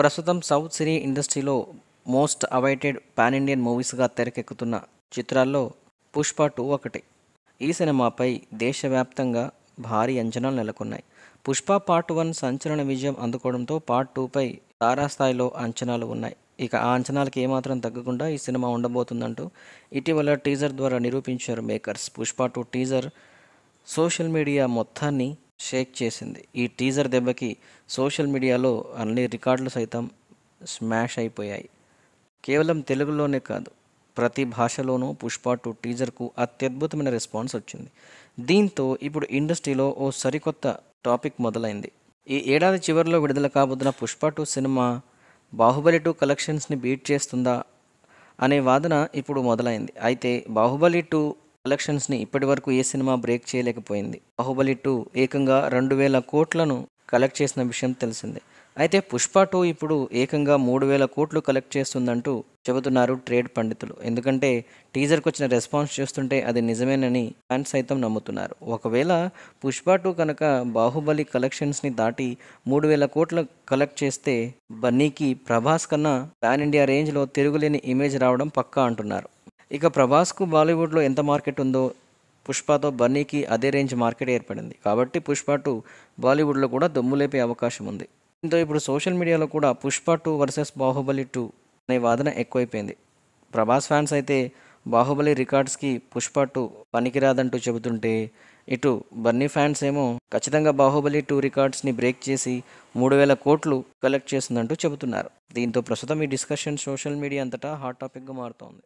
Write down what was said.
ప్రస్తుతం South cine ఇండస్ట్రీలో most awaited pan Indian మూవీస్గా తెరకెక్కుతున్న చిత్రాల్లో పుష్ప టూ ఒకటి ఈ సినిమాపై దేశవ్యాప్తంగా భారీ అంచనాలు నెలకొన్నాయి పుష్ప పార్ట్ వన్ సంచలన విజయం అందుకోవడంతో పార్ట్ టూపై తారాస్థాయిలో అంచనాలు ఉన్నాయి ఇక ఆ అంచనాలకు ఏమాత్రం తగ్గకుండా ఈ సినిమా ఉండబోతుందంటూ ఇటీవల టీజర్ ద్వారా నిరూపించారు makers Pushpa two teaser social media మొత్తాన్ని షేక్ చేసింది ఈ టీజర్ దెబ్బకి సోషల్ మీడియాలో అన్ని రికార్డులు సైతం స్మాష్ అయిపోయాయి కేవలం తెలుగులోనే కాదు ప్రతి భాషలోనూ పుష్ప టూ టీజర్కు అత్యద్భుతమైన రెస్పాన్స్ వచ్చింది దీంతో ఇప్పుడు ఇండస్ట్రీలో ఓ సరికొత్త టాపిక్ మొదలైంది ఈ ఏడాది చివరిలో విడుదల కాబోతున్న పుష్ప టూ సినిమా బాహుబలి టూ కలెక్షన్స్ని బీట్ చేస్తుందా అనే వాదన ఇప్పుడు మొదలైంది అయితే బాహుబలి టూ కలెక్షన్స్ని ఇప్పటి వరకు ఏ సినిమా బ్రేక్ చేయలేకపోయింది బాహుబలి టూ ఏకంగా రెండు వేల కోట్లను కలెక్ట్ చేసిన విషయం తెలిసిందే అయితే పుష్ప టూ ఇప్పుడు ఏకంగా మూడు వేల కోట్లు కలెక్ట్ చేస్తుందంటూ చెబుతున్నారు ట్రేడ్ పండితులు ఎందుకంటే టీజర్కి వచ్చిన రెస్పాన్స్ చూస్తుంటే అది నిజమేనని ఫ్యాన్స్ సైతం నమ్ముతున్నారు ఒకవేళ పుష్ప టూ కనుక బాహుబలి కలెక్షన్స్ని దాటి మూడు వేల కోట్లు కలెక్ట్ చేస్తే బన్నీకి ప్రభాస్ కన్నా పాన్ ఇండియా రేంజ్లో తిరుగులేని ఇమేజ్ రావడం పక్కా అంటున్నారు ఇక ప్రభాస్కు బాలీవుడ్లో ఎంత మార్కెట్ ఉందో పుష్పతో బన్నీకి అదే రేంజ్ మార్కెట్ ఏర్పడింది కాబట్టి పుష్ప టూ బాలీవుడ్లో కూడా లేపే అవకాశం ఉంది దీంతో ఇప్పుడు సోషల్ మీడియాలో కూడా Pushpa two versus Baahubali two అనే వాదన ఎక్కువైపోయింది ప్రభాస్ ఫ్యాన్స్ అయితే బాహుబలి రికార్డ్స్కి పుష్ప టూ పనికిరాదంటూ చెబుతుంటే ఇటు బన్నీ ఫ్యాన్స్ ఏమో ఖచ్చితంగా బాహుబలి టూ రికార్డ్స్ని బ్రేక్ చేసి మూడు వేల కోట్లు కలెక్ట్ చేసిందంటూ చెబుతున్నారు దీంతో ప్రస్తుతం ఈ డిస్కషన్ సోషల్ మీడియా అంతటా హాట్ టాపిక్గా మారుతోంది